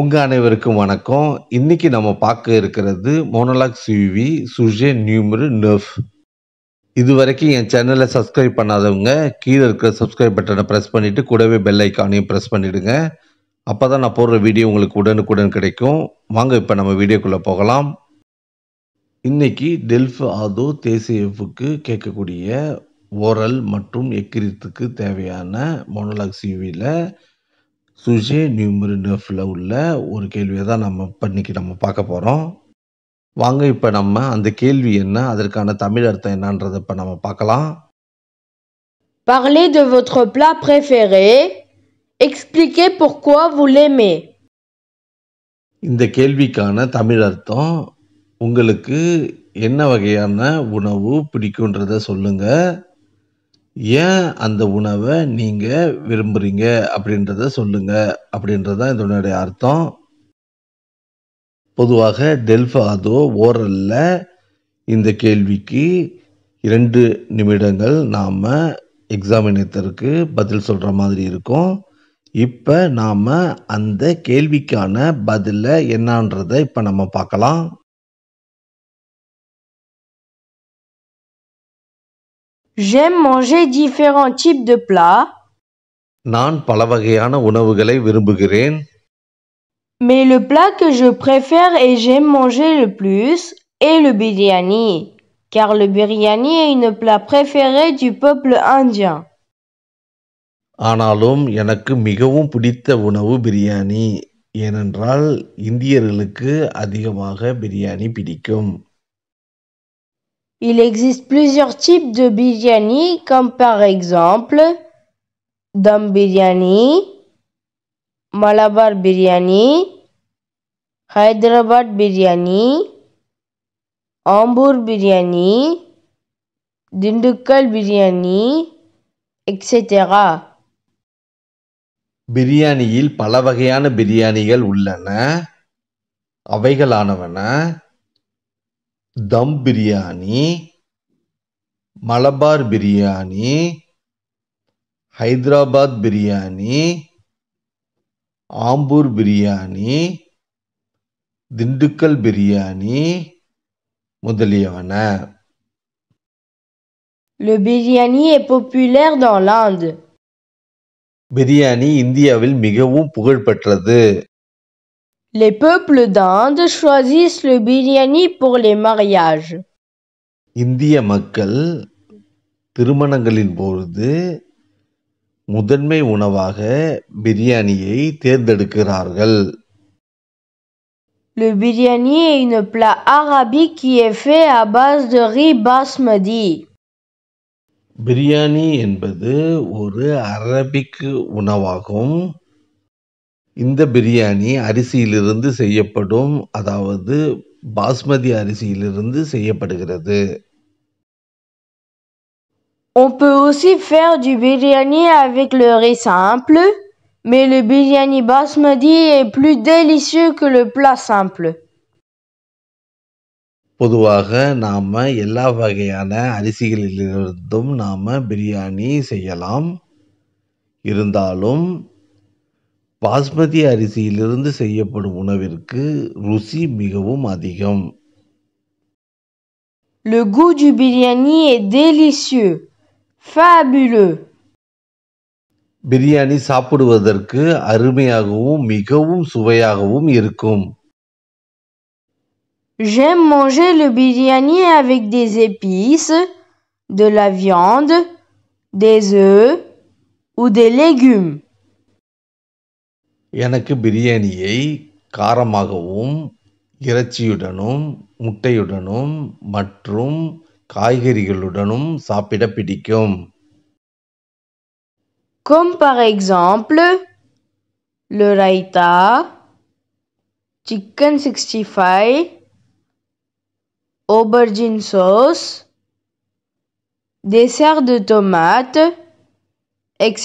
உங்கள் அனைவருக்கும் வணக்கம் இன்றைக்கி நம்ம பார்க்க இருக்கிறது மோனலாக் சிவி சுஜே நியூமரு நர்ஃப் இதுவரைக்கும் என் சேனலை சப்ஸ்கிரைப் பண்ணாதவங்க கீழே இருக்கிற சப்ஸ்கிரைப் பட்டனை ப்ரெஸ் பண்ணிவிட்டு கூடவே பெல் ஐக்கானையும் ப்ரெஸ் பண்ணிவிடுங்க அப்போ தான் நான் போடுற வீடியோ உங்களுக்கு உடனுக்குடன் கிடைக்கும் வாங்க இப்போ நம்ம வீடியோக்குள்ளே போகலாம் இன்றைக்கி டெல்ஃப் ஆதோ தேசியவுக்கு கேட்கக்கூடிய ஓரல் மற்றும் எக்கிரித்துக்கு தேவையான மோனலாக் சிவியில் சுஜே நியூமரு நெஃபில் உள்ள ஒரு கேள்வியை தான் நம்ம இப்போ நம்ம பார்க்க போகிறோம் வாங்க இப்போ நம்ம அந்த கேள்வி என்ன அதற்கான தமிழ் அர்த்தம் என்னன்றதை இப்போ நம்ம பார்க்கலாம் Parlez de votre plat préféré. Expliquez pourquoi vous l'aimez. இந்த கேள்விக்கான தமிழ் அர்த்தம் உங்களுக்கு என்ன வகையான உணவு பிடிக்குன்றத சொல்லுங்கள் ஏன் அந்த உணவை நீங்கள் விரும்புகிறீங்க அப்படின்றத சொல்லுங்கள் அப்படின்றது தான் இதனுடைய அர்த்தம் பொதுவாக டெல்ஃபாதோ ஓரல்ல இந்த கேள்விக்கு இரண்டு நிமிடங்கள் நாம் எக்ஸாமினேத்தருக்கு பதில் சொல்கிற மாதிரி இருக்கும் இப்போ நாம் அந்த கேள்விக்கான பதிலை என்னான்றதை இப்போ நம்ம பார்க்கலாம் J'aime manger différents types de plats. நான் பல வகையான உணவுகளை Mais le plat que je préfère et j'aime manger le plus est le biryani, car le biryani est une plat préféré du peuple indien. ஆனாலும் எனக்கு மிகவும் பிடித்த உணவு பிரியாணி ஏனென்றால் இந்தியர்களுக்கு அதிகமாக biryani Pidikum. Il existe plusieurs types de biryani comme par exemple Dam biryani, malabar biryani, hyderabad biryani, ambur biryani, Dindukal biryani, etc. பிரியாணியில் பல வகையான பிரியாணிகள் உள்ளன அவைகளானவன தம் biryani Malabar biryani Hyderabad biryani Ambur biryani Dindigul biryani முதலியவன Le biryani est populaire dans l'Inde. Biryani இந்தியாவில் மிகவும் புகழ்பெற்றது Les peuples d'Inde choisissent le biryani pour les mariages. இந்திய மக்கள் திருமணங்களின் பொழுது முதன்மை உணவாக பிரியாணியை தேர்ந்தெடுக்கிறார்கள் Le biryani est une plat arabique qui est fait à base de riz basmati. Biryani என்பது ஒரு அரபிக் உணவாகும் இந்த பிரியாணி அரிசியிலிருந்து செய்யப்படும் அதாவது பாஸ்மதி அரிசியிலிருந்து செய்யப்படுகிறது On peut aussi faire du biryani avec le riz simple, mais le biryani basmati est plus délicieux que le plat simple. பொதுவாக நாம எல்லா வகையான அரிசிகளிலிருந்தும் நாம பிரியாணி செய்யலாம் இருந்தாலும் பாஸ்மதி அரிசியிலிருந்து செய்யப்படும் உணவிற்கு ருசி மிகவும் அதிகம் Le goût du biryani est délicieux, fabuleux. Biryani சாப்பிடுவதற்கு அருமையாகவும் மிகவும் சுவையாகவும் இருக்கும் J'aime manger le biryani avec des épices, de la viande, des œufs ou des légumes. எனக்கு பிரியாணியை காரமாகவும் இறைச்சியுடனும் முட்டையுடனும் மற்றும் காய்கறிகளுடனும் சாப்பிட பிடிக்கும் Comme par exemple le raita, chicken 65, aubergine sauce, dessert de tomates, etc.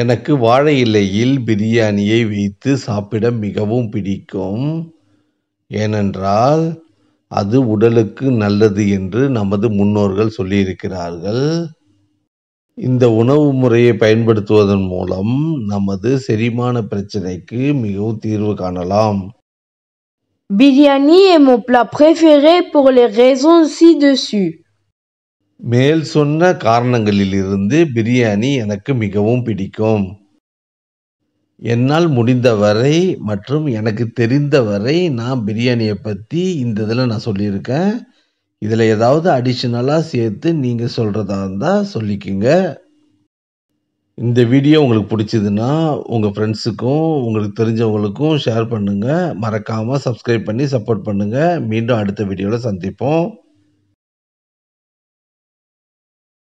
எனக்கு வாழை இலையில் பிரியாணியை வைத்து சாப்பிட மிகவும் பிடிக்கும் ஏனென்றால் அது உடலுக்கு நல்லது என்று நமது முன்னோர்கள் சொல்லியிருக்கிறார்கள் இந்த உணவு முறையை பயன்படுத்துவதன் மூலம் நமது செரிமான பிரச்சனைக்கு மிகவும் தீர்வு காணலாம் Biryani est mon plat préféré pour les raisons ci-dessus. மேல் சொன்ன காரணங்களிலிருந்து பிரியாணி எனக்கு மிகவும் பிடிக்கும் என்னால் முடிந்தவரை மற்றும் எனக்கு தெரிந்தவரை நான் பிரியாணியை பற்றி இந்த இதில் நான் சொல்லியிருக்கேன் இதில் ஏதாவது அடிஷ்னலாக சேர்த்து நீங்கள் சொல்கிறதா இருந்தால் சொல்லிக்கோங்க இந்த வீடியோ உங்களுக்கு பிடிச்சதுன்னா உங்கள் ஃப்ரெண்ட்ஸுக்கும் உங்களுக்கு தெரிஞ்சவங்களுக்கும் ஷேர் பண்ணுங்கள் மறக்காமல் சப்ஸ்கிரைப் பண்ணி சப்போர்ட் பண்ணுங்கள் மீண்டும் அடுத்த வீடியோவில் சந்திப்போம்